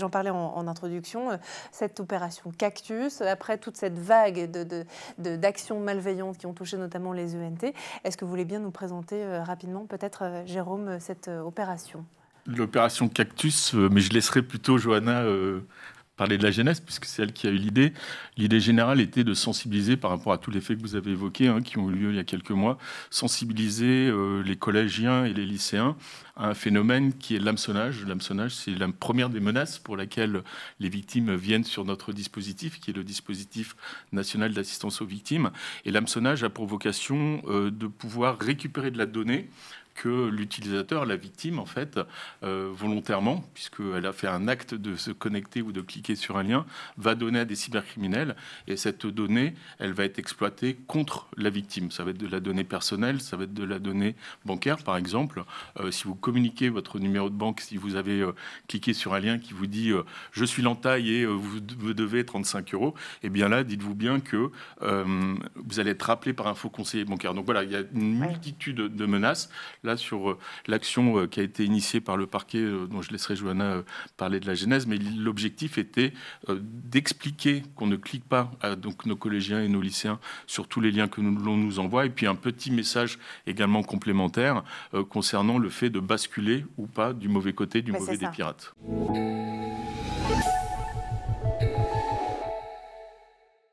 j'en parlais en, introduction, euh, cette opération Cactus, après toute cette vague d'actions de, malveillantes qui ont touché notamment les ENT, est-ce que vous voulez bien nous présenter euh, rapidement, peut-être, euh, Jérôme, cette opération L'opération Cactus, mais je laisserai plutôt Johanna parler de la jeunesse, puisque c'est elle qui a eu l'idée. L'idée générale était de sensibiliser, par rapport à tous les faits que vous avez évoqués, hein, qui ont eu lieu il y a quelques mois, sensibiliser euh, les collégiens et les lycéens à un phénomène qui est l'hameçonnage. L'hameçonnage, c'est la première des menaces pour laquelle les victimes viennent sur notre dispositif, qui est le dispositif national d'assistance aux victimes. Et l'hameçonnage a pour vocation euh, de pouvoir récupérer de la donnée que l'utilisateur, la victime, en fait, volontairement, euh, volontairement, puisqu'elle a fait un acte de se connecter ou de cliquer sur un lien, va donner à des cybercriminels. Et cette donnée, elle va être exploitée contre la victime. Ça va être de la donnée personnelle, ça va être de la donnée bancaire, par exemple. Euh, si vous communiquez votre numéro de banque, si vous avez euh, cliqué sur un lien qui vous dit je suis l'entaille et vous, devez 35 euros, eh bien là, dites-vous bien que vous allez être rappelé par un faux conseiller bancaire. Donc voilà, il y a une multitude de menaces sur euh, l'action euh, qui a été initiée par le parquet, euh, dont je laisserai Johanna parler de la genèse, mais l'objectif était d'expliquer qu'on ne clique pas à nos collégiens et nos lycéens sur tous les liens que l'on nous envoie, et puis un petit message également complémentaire concernant le fait de basculer ou pas du mauvais côté du bah, mauvais des pirates.